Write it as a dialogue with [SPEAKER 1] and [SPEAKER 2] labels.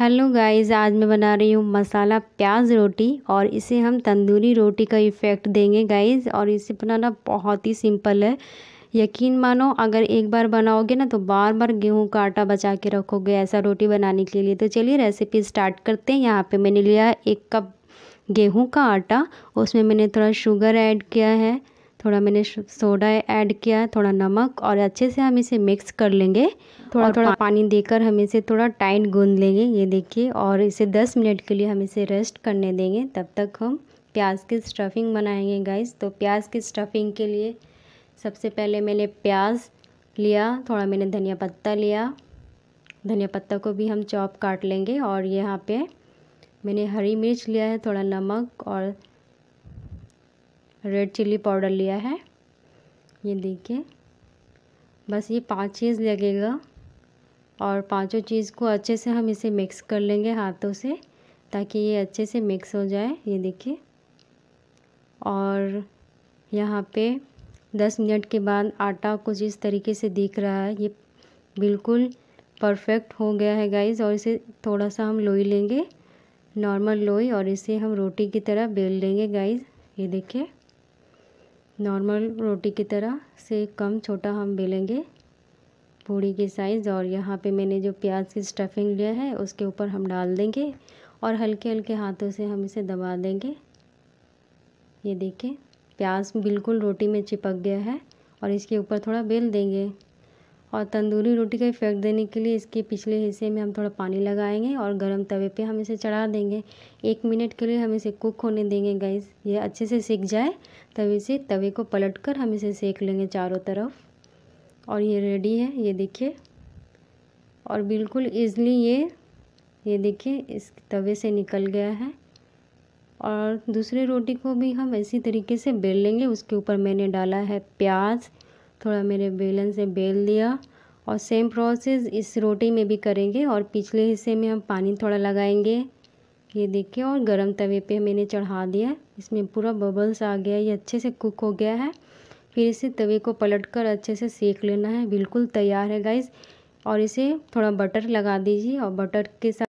[SPEAKER 1] hello guys आज मैं बना रही हूँ मसाला प्याज रोटी और इसे हम तंदूरी रोटी का इफ़ेक्ट देंगे गाइस और इसे बनाना बहुत ही सिंपल है यकीन मानो अगर एक बार बनाओगे ना तो बार बार गेहूं का आटा बचा के रखोगे ऐसा रोटी बनाने के लिए तो चलिए रेसिपी स्टार्ट करते हैं यहाँ पे मैंने लिया एक कप गेहूं का आटा उसमें मैंने थोड़ा शुगर ऐड किया है थोड़ा मैंने सोडा ऐड किया थोड़ा नमक और अच्छे से हम इसे मिक्स कर लेंगे थोड़ा थोड़ा पानी देकर हम इसे थोड़ा टाइट गूंद लेंगे ये देखिए और इसे 10 मिनट के लिए हम इसे रेस्ट करने देंगे तब तक हम प्याज की स्टफिंग बनाएंगे गाइस तो प्याज की स्टफिंग के लिए सबसे पहले मैंने प्याज लिया थोड़ा मैंने धनिया पत्ता लिया धनिया पत्ता को भी हम चॉप काट लेंगे और यहाँ पर मैंने हरी मिर्च लिया है थोड़ा नमक और रेड चिल्ली पाउडर लिया है ये देखिए बस ये पांच चीज़ लगेगा और पांचों चीज़ को अच्छे से हम इसे मिक्स कर लेंगे हाथों से ताकि ये अच्छे से मिक्स हो जाए ये देखिए और यहाँ पे दस मिनट के बाद आटा कुछ इस तरीके से दिख रहा है ये बिल्कुल परफेक्ट हो गया है गाइस और इसे थोड़ा सा हम लोई लेंगे नॉर्मल लोई और इसे हम रोटी की तरह बेल लेंगे गाइस ये देखिए नॉर्मल रोटी की तरह से कम छोटा हम बेलेंगे पूड़ी के साइज़ और यहाँ पे मैंने जो प्याज की स्टफिंग लिया है उसके ऊपर हम डाल देंगे और हल्के हल्के हाथों से हम इसे दबा देंगे ये देखिए प्याज बिल्कुल रोटी में चिपक गया है और इसके ऊपर थोड़ा बेल देंगे और तंदूरी रोटी का इफ़ेक्ट देने के लिए इसके पिछले हिस्से में हम थोड़ा पानी लगाएंगे और गरम तवे पे हम इसे चढ़ा देंगे एक मिनट के लिए हम इसे कुक होने देंगे गैस ये अच्छे से सेक जाए तब इसे तवे को पलट कर हम इसे सेक लेंगे चारों तरफ और ये रेडी है ये देखिए और बिल्कुल ईज़ली ये ये देखिए इस तवे से निकल गया है और दूसरे रोटी को भी हम इसी तरीके से बेल लेंगे उसके ऊपर मैंने डाला है प्याज थोड़ा मेरे बेलन से बेल दिया और सेम प्रोसेस इस रोटी में भी करेंगे और पिछले हिस्से में हम पानी थोड़ा लगाएंगे ये देखिए और गरम तवे पे मैंने चढ़ा दिया इसमें पूरा बबल्स आ गया ये अच्छे से कुक हो गया है फिर इसे तवे को पलट कर अच्छे से सेक लेना है बिल्कुल तैयार है गाइस और इसे थोड़ा बटर लगा दीजिए और बटर के साथ